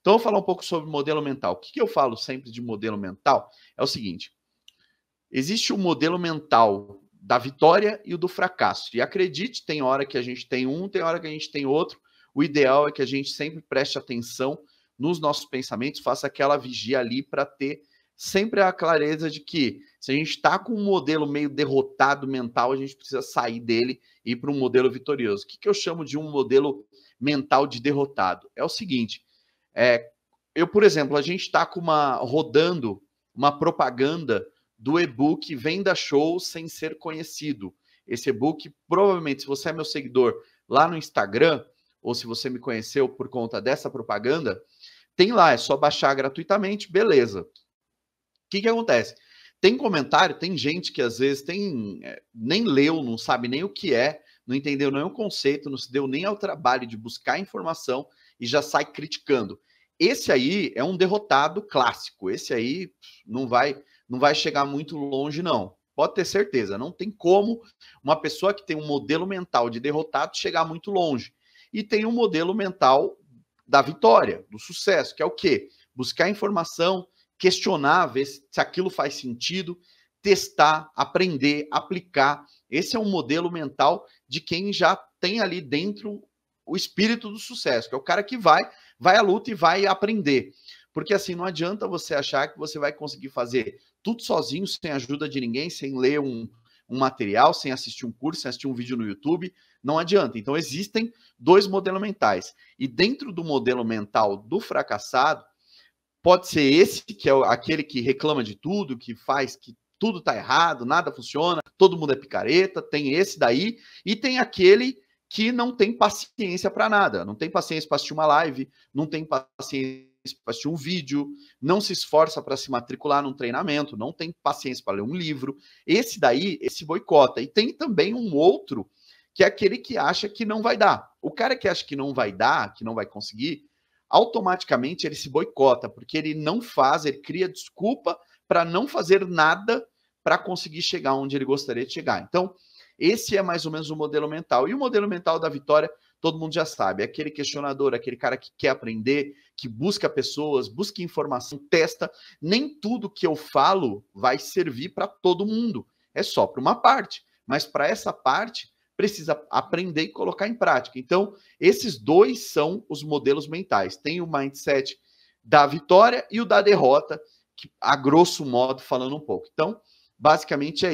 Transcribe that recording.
Então, eu vou falar um pouco sobre modelo mental. O que, que eu falo sempre de modelo mental é o seguinte: existe o um modelo mental da vitória e o do fracasso. E acredite, tem hora que a gente tem um, tem hora que a gente tem outro. O ideal é que a gente sempre preste atenção nos nossos pensamentos, faça aquela vigia ali para ter sempre a clareza de que se a gente está com um modelo meio derrotado mental, a gente precisa sair dele e ir para um modelo vitorioso. O que, que eu chamo de um modelo mental de derrotado? É o seguinte: é, eu, por exemplo, a gente está com uma rodando uma propaganda do e-book Venda Show sem ser conhecido. Esse e-book, provavelmente, se você é meu seguidor lá no Instagram, ou se você me conheceu por conta dessa propaganda, tem lá, é só baixar gratuitamente, beleza. O que, que acontece? Tem comentário, tem gente que às vezes tem é, nem leu, não sabe nem o que é, não entendeu nenhum conceito, não se deu nem ao trabalho de buscar informação e já sai criticando. Esse aí é um derrotado clássico. Esse aí não vai não vai chegar muito longe não. Pode ter certeza, não tem como uma pessoa que tem um modelo mental de derrotado chegar muito longe. E tem um modelo mental da vitória, do sucesso, que é o quê? Buscar informação, questionar, ver se, se aquilo faz sentido, testar, aprender, aplicar. Esse é um modelo mental de quem já tem ali dentro o espírito do sucesso, que é o cara que vai, vai à luta e vai aprender. Porque assim, não adianta você achar que você vai conseguir fazer tudo sozinho, sem ajuda de ninguém, sem ler um, um material, sem assistir um curso, sem assistir um vídeo no YouTube. Não adianta. Então, existem dois modelos mentais. E dentro do modelo mental do fracassado, pode ser esse, que é aquele que reclama de tudo, que faz que tudo tá errado, nada funciona, todo mundo é picareta. Tem esse daí. E tem aquele que não tem paciência para nada, não tem paciência para assistir uma live, não tem paciência para assistir um vídeo, não se esforça para se matricular num treinamento, não tem paciência para ler um livro. Esse daí, esse boicota. E tem também um outro, que é aquele que acha que não vai dar. O cara que acha que não vai dar, que não vai conseguir, automaticamente ele se boicota, porque ele não faz, ele cria desculpa para não fazer nada para conseguir chegar onde ele gostaria de chegar. Então, esse é mais ou menos o modelo mental. E o modelo mental da vitória, todo mundo já sabe, é aquele questionador, aquele cara que quer aprender, que busca pessoas, busca informação, testa. Nem tudo que eu falo vai servir para todo mundo. É só para uma parte. Mas para essa parte, precisa aprender e colocar em prática. Então, esses dois são os modelos mentais. Tem o mindset da vitória e o da derrota, que, a grosso modo falando um pouco. Então, basicamente é isso.